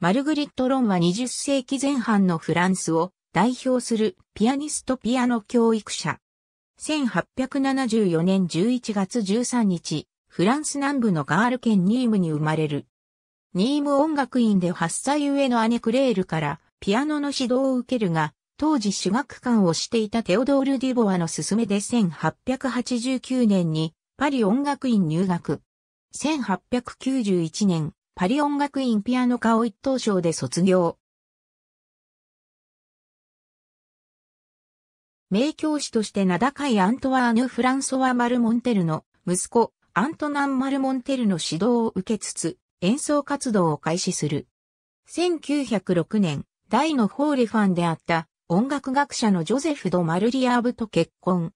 マルグリット・ロンは20世紀前半のフランスを代表するピアニストピアノ教育者。1874年11月13日、フランス南部のガール県ニームに生まれる。ニーム音楽院で8歳上の姉クレールからピアノの指導を受けるが、当時主学官をしていたテオドール・デュボアの勧めで1889年にパリ音楽院入学。1891年、パリ音楽院ピアノ科を一等賞で卒業。名教師として名高いアントワーヌ・フランソワ・マル・モンテルの息子、アントナン・マル・モンテルの指導を受けつつ、演奏活動を開始する。1906年、大のホーレファンであった音楽学者のジョゼフ・ド・マルリアーブと結婚。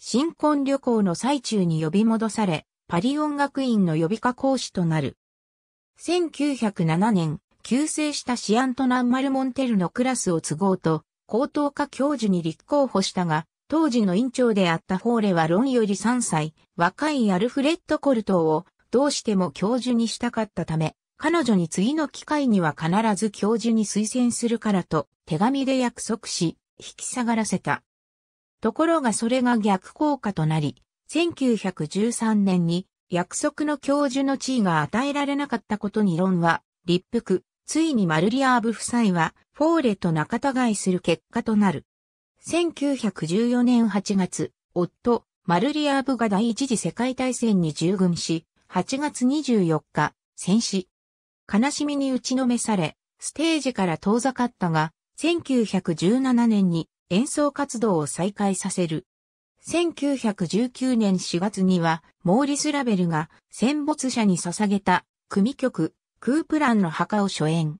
新婚旅行の最中に呼び戻され、パリ音楽院の予備科講師となる。1907年、急成したシアント・ナンマル・モンテルのクラスを継ごうと、高等科教授に立候補したが、当時の院長であったフォーレは論より3歳、若いアルフレッド・コルトをどうしても教授にしたかったため、彼女に次の機会には必ず教授に推薦するからと手紙で約束し、引き下がらせた。ところがそれが逆効果となり、1913年に約束の教授の地位が与えられなかったことに論は、立腹、ついにマルリアーブ夫妻は、フォーレと仲違いする結果となる。1914年8月、夫、マルリアーブが第一次世界大戦に従軍し、8月24日、戦死。悲しみに打ちのめされ、ステージから遠ざかったが、1917年に演奏活動を再開させる。1919年4月には、モーリス・ラベルが戦没者に捧げた組曲、クープランの墓を初演。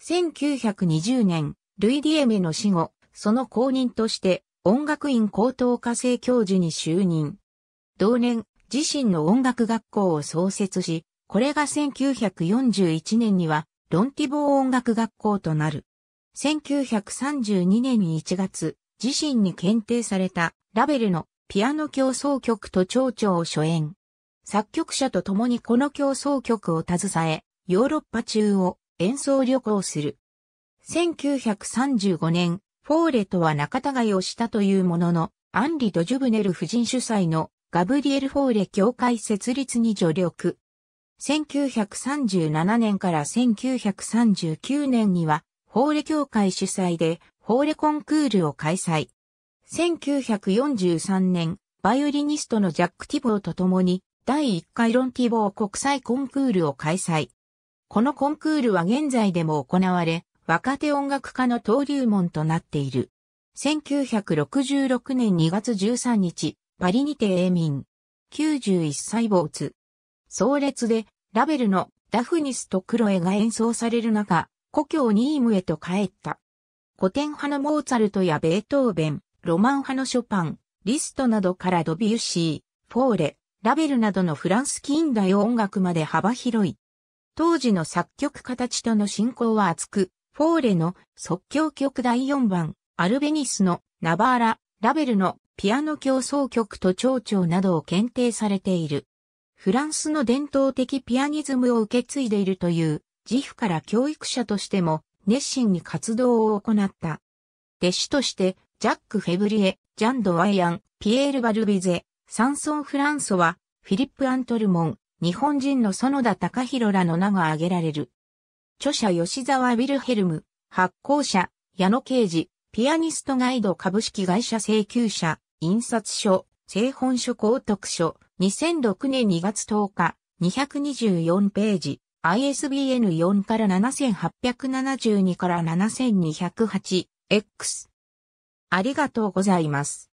1920年、ルイ・ディエメの死後、その後任として音楽院高等科生教授に就任。同年、自身の音楽学校を創設し、これが1941年には、ロンティボー音楽学校となる。1932年1月、自身に検定されたラベルのピアノ競争曲と蝶々を初演。作曲者と共にこの競争曲を携え、ヨーロッパ中を演奏旅行する。1935年、フォーレとは仲違いをしたというものの、アンリ・ドジュブネル夫人主催のガブリエル・フォーレ協会設立に助力。1937年から1939年には、フォーレ協会主催で、フォーレコンクールを開催。1943年、バイオリニストのジャック・ティボーと共に、第1回ロン・ティボー国際コンクールを開催。このコンクールは現在でも行われ、若手音楽家の登竜門となっている。1966年2月13日、パリにて永民。91歳ツ。壮烈で、ラベルのダフニスとクロエが演奏される中、故郷ニームへと帰った。古典派のモーツァルトやベートーベン、ロマン派のショパン、リストなどからドビュッシー、フォーレ、ラベルなどのフランス近代音楽まで幅広い。当時の作曲家たちとの進行は厚く、フォーレの即興曲第4番、アルベニスのナバーラ、ラベルのピアノ競争曲と蝶々などを検定されている。フランスの伝統的ピアニズムを受け継いでいるという、自負から教育者としても熱心に活動を行った。弟子としてジャック・フェブリエ、ジャン・ドワイアン、ピエール・バルビゼ、サンソン・フランソワ、フィリップ・アントルモン、日本人の園田隆弘らの名が挙げられる。著者吉沢ウィルヘルム、発行者、矢野啓治、ピアニストガイド株式会社請求者、印刷所、製本書公徳書、2006年2月10日、224ページ、ISBN4 から7872から 7208X、ありがとうございます。